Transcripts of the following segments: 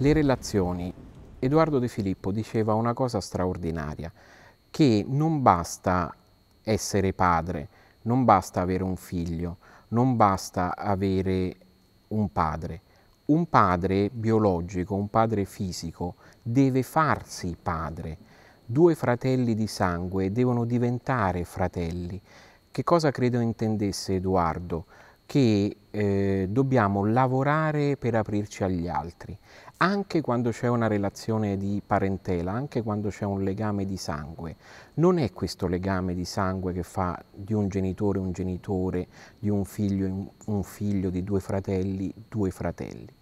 Le relazioni. Edoardo De Filippo diceva una cosa straordinaria, che non basta essere padre, non basta avere un figlio, non basta avere un padre. Un padre biologico, un padre fisico, deve farsi padre. Due fratelli di sangue devono diventare fratelli. Che cosa credo intendesse Edoardo? che eh, dobbiamo lavorare per aprirci agli altri, anche quando c'è una relazione di parentela, anche quando c'è un legame di sangue. Non è questo legame di sangue che fa di un genitore un genitore, di un figlio un figlio, di due fratelli due fratelli.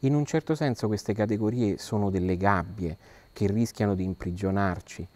In un certo senso queste categorie sono delle gabbie che rischiano di imprigionarci,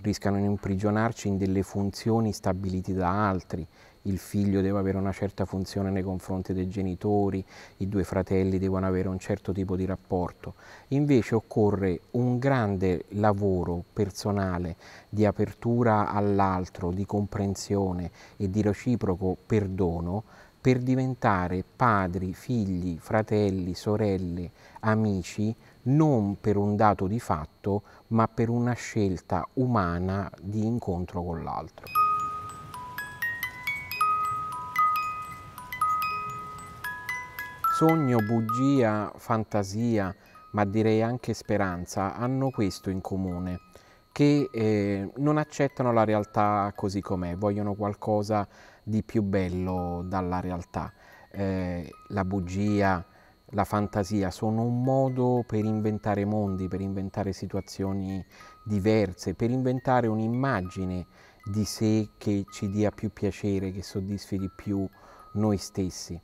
rischiano di imprigionarci in delle funzioni stabilite da altri. Il figlio deve avere una certa funzione nei confronti dei genitori, i due fratelli devono avere un certo tipo di rapporto. Invece occorre un grande lavoro personale di apertura all'altro, di comprensione e di reciproco perdono per diventare padri, figli, fratelli, sorelle, amici, non per un dato di fatto, ma per una scelta umana di incontro con l'altro. Sogno, bugia, fantasia, ma direi anche speranza, hanno questo in comune, che eh, non accettano la realtà così com'è, vogliono qualcosa di più bello dalla realtà. Eh, la bugia, la fantasia sono un modo per inventare mondi, per inventare situazioni diverse, per inventare un'immagine di sé che ci dia più piacere, che soddisfi di più noi stessi.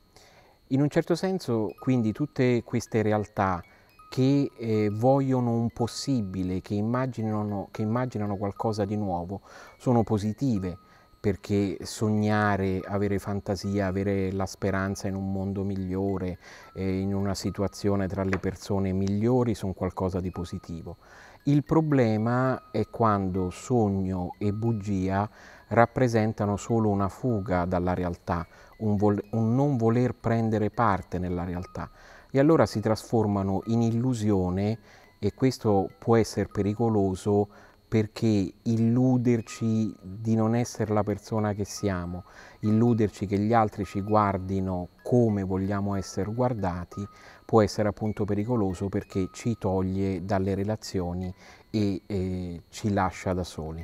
In un certo senso, quindi, tutte queste realtà che eh, vogliono un possibile, che immaginano, che immaginano qualcosa di nuovo, sono positive, perché sognare, avere fantasia, avere la speranza in un mondo migliore, eh, in una situazione tra le persone migliori, sono qualcosa di positivo. Il problema è quando sogno e bugia rappresentano solo una fuga dalla realtà, un, un non voler prendere parte nella realtà. E allora si trasformano in illusione e questo può essere pericoloso perché illuderci di non essere la persona che siamo, illuderci che gli altri ci guardino come vogliamo essere guardati, può essere appunto pericoloso perché ci toglie dalle relazioni e eh, ci lascia da soli.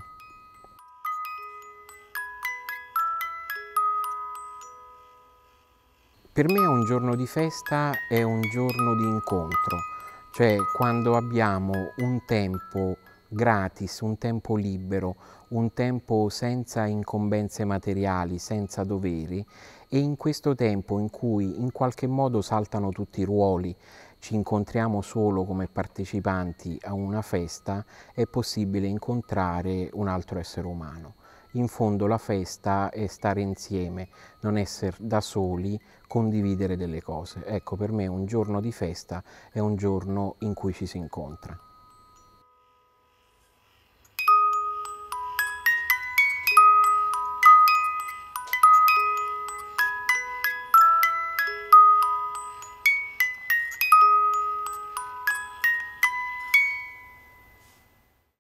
Per me un giorno di festa è un giorno di incontro, cioè quando abbiamo un tempo gratis, un tempo libero, un tempo senza incombenze materiali, senza doveri e in questo tempo in cui in qualche modo saltano tutti i ruoli, ci incontriamo solo come partecipanti a una festa, è possibile incontrare un altro essere umano. In fondo la festa è stare insieme, non essere da soli, condividere delle cose. Ecco, per me un giorno di festa è un giorno in cui ci si incontra.